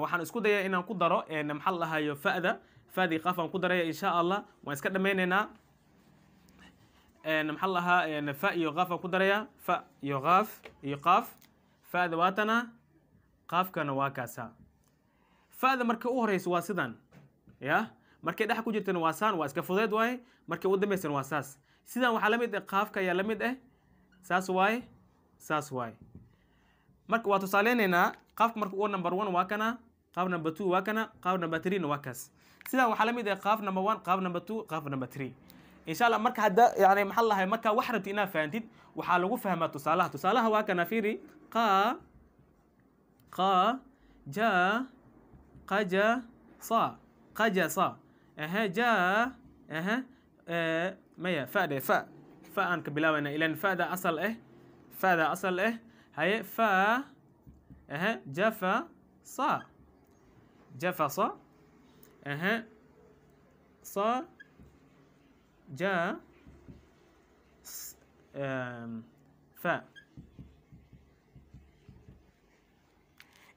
waxaan isku dayaa inaan ku daro maxaa la dhahayo fa'da fa'dii qaaf aan ku daraya insha allah waan iska dhammaynaynaa maxaa la fa iyo qaaf aan ku darayaa fa iyo qaaf iyo qaaf fa'da waatana qaafkana waa kaasaa fa'da marka u horeyso waa sidan yah markay dhex ku jirtana waa saan waa iska fudeed waaye markay ugu dambaysana waa saas sidan waxaa la mid eh, qaafka ayaa la mid eh. saas waaye saas waaye marka waa tusaaleynaynaa qaabka marka u number one waa kana qaab number two waa kana qaab number three na waa kaas sidaa waxaa lamid ah qaab number one qaab number two qaab number three insha allah marka hadda yani maxaa lahay markaa wax rabti inaad fahantid waxaa lagu fahmaa tusaalaha tusaalaha waa kana fiiri qa qa ja qaja sa qaja sa aha ja aha e, maya fade fa fa aan ka bilaabayna ilan fada asal eh fada asal eh haye fa أها جفا صا جفا صا أها صا جا fa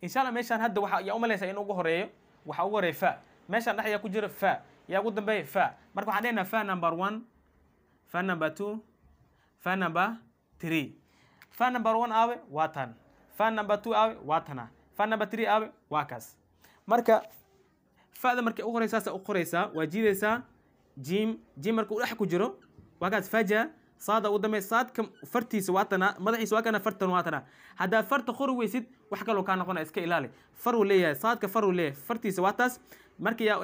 insha alla meeshaan hadda waxa yaa umalaysa in ugu horeeyo waxaa ugu horeeya fa meeshaan dhex yaa ku jira fa yaa ugu dambeeya fa marka waxaan leenaha fa number one fa number two fa number three fa number one aabe waa tan fan number two aawe waa tana fan number three aawe waa kaas marka fa'da markay u qoraysaa u qoraysaa waa jiidaysaa jiim jiim marka u dhex ku jiro waa faja saada u dambe saadka fartiisa waa tana madaxiisa waa kana fartan waa tana haddaa farta qori weysid wax kaloo kaa noqonaya iska ilaali far leeyahay saadka far leeyahay fartiisa waa taas marka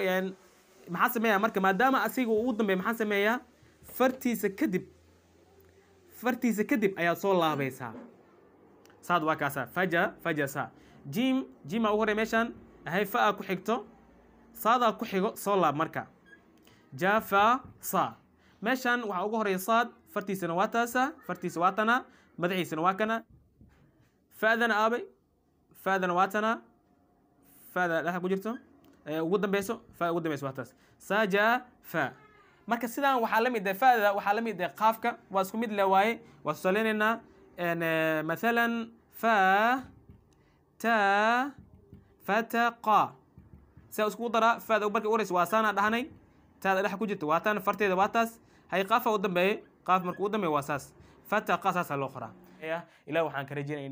maxaa sameeyaa marka maadaama asiga uu dambeeya maxaa sameeyaa fartiisa kadib fartiisa kadib ayaad soo laabaysaa saad waa kaasa faja fajasa jim jimaa ugu horey meeshaan ahay fa-a ku xigto saadaa ku xigo soo laab marka jafa sa meeshaan waxaa ugu horeeya saad fartiisana waa taasa fartiisa waa tana madaxiisana waa kana fadana aabay fadana waa tana fada dhaxa ku jirto ugu dambeyso fa ugu dambeyso waa taas saja fa marka sidaan waxaa la mid ah eh, fada waxaa la mid ah qaafka waa isku mid le waaye waa soo saleynaynaa mathalan ف ta fataqa siaa iskugu daraa fada barka ureysa waa saanaa dhahnay taada dhex ku jirta waa taana farteeda waa taas hay qaafa u dambeeye qaaf marka u dambeeye waa saas fataqa saasaa loo qoraa ilah waxaan ka rajeynaya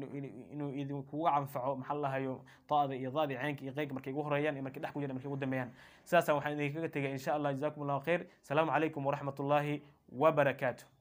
inuu idinkugu canfaco maxaa lahayo da iyo daadi ceynka iyo qeyg markay ugu horeeyaan iyo markay dhex ku jiran markay ugu dambeeyaan sidaasaan waxaan idinkaga tegay insha allah jazakum allahu khayr asalaamu calaykum waraxmat ullaahi wabarakaatu